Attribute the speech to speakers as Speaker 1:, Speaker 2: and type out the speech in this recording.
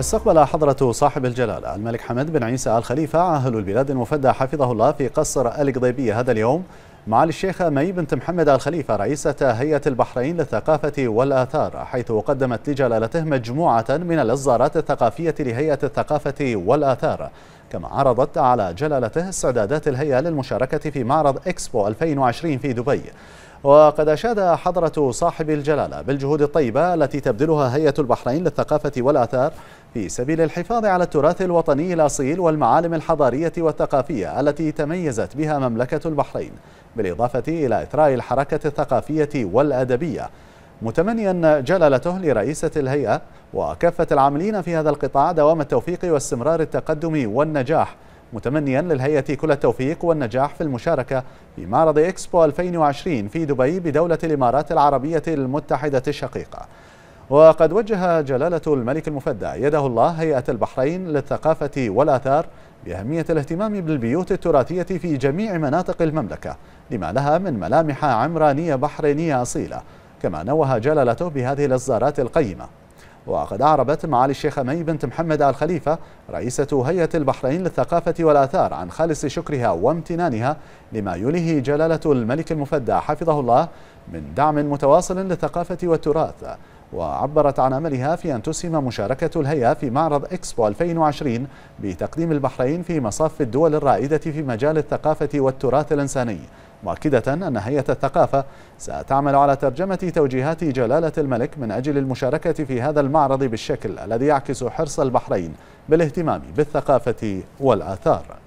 Speaker 1: استقبل حضرة صاحب الجلالة الملك حمد بن عيسى آل خليفة عاهل البلاد المفدى حفظه الله في قصر القضيبية هذا اليوم معالي الشيخة مي بنت محمد آل خليفة رئيسة هيئة البحرين للثقافة والآثار حيث قدمت لجلالته مجموعة من الإصدارات الثقافية لهيئة الثقافة والآثار كما عرضت على جلالته استعدادات الهيئة للمشاركة في معرض إكسبو 2020 في دبي وقد أشاد حضرة صاحب الجلالة بالجهود الطيبة التي تبذلها هيئة البحرين للثقافة والآثار في سبيل الحفاظ على التراث الوطني الأصيل والمعالم الحضارية والثقافية التي تميزت بها مملكة البحرين بالإضافة إلى إثراء الحركة الثقافية والأدبية متمنيا جلالته لرئيسة الهيئة وكافة العاملين في هذا القطاع دوام التوفيق واستمرار التقدم والنجاح متمنيا للهيئة كل التوفيق والنجاح في المشاركة في معرض إكسبو 2020 في دبي بدولة الإمارات العربية المتحدة الشقيقة وقد وجه جلالة الملك المفدى يده الله هيئة البحرين للثقافة والآثار بأهمية الاهتمام بالبيوت التراثية في جميع مناطق المملكة لما لها من ملامح عمرانية بحرينية أصيلة كما نوه جلالته بهذه الإصدارات القيمة وقد أعربت معالي الشيخ مي بنت محمد آل خليفة رئيسة هيئة البحرين للثقافة والآثار عن خالص شكرها وامتنانها لما يليه جلالة الملك المفدى حفظه الله من دعم متواصل للثقافة والتراث وعبرت عن أملها في أن تسهم مشاركة الهيئة في معرض إكسبو 2020 بتقديم البحرين في مصاف الدول الرائدة في مجال الثقافة والتراث الإنساني مؤكدة أن هيئة الثقافة ستعمل على ترجمة توجيهات جلالة الملك من أجل المشاركة في هذا المعرض بالشكل الذي يعكس حرص البحرين بالاهتمام بالثقافة والآثار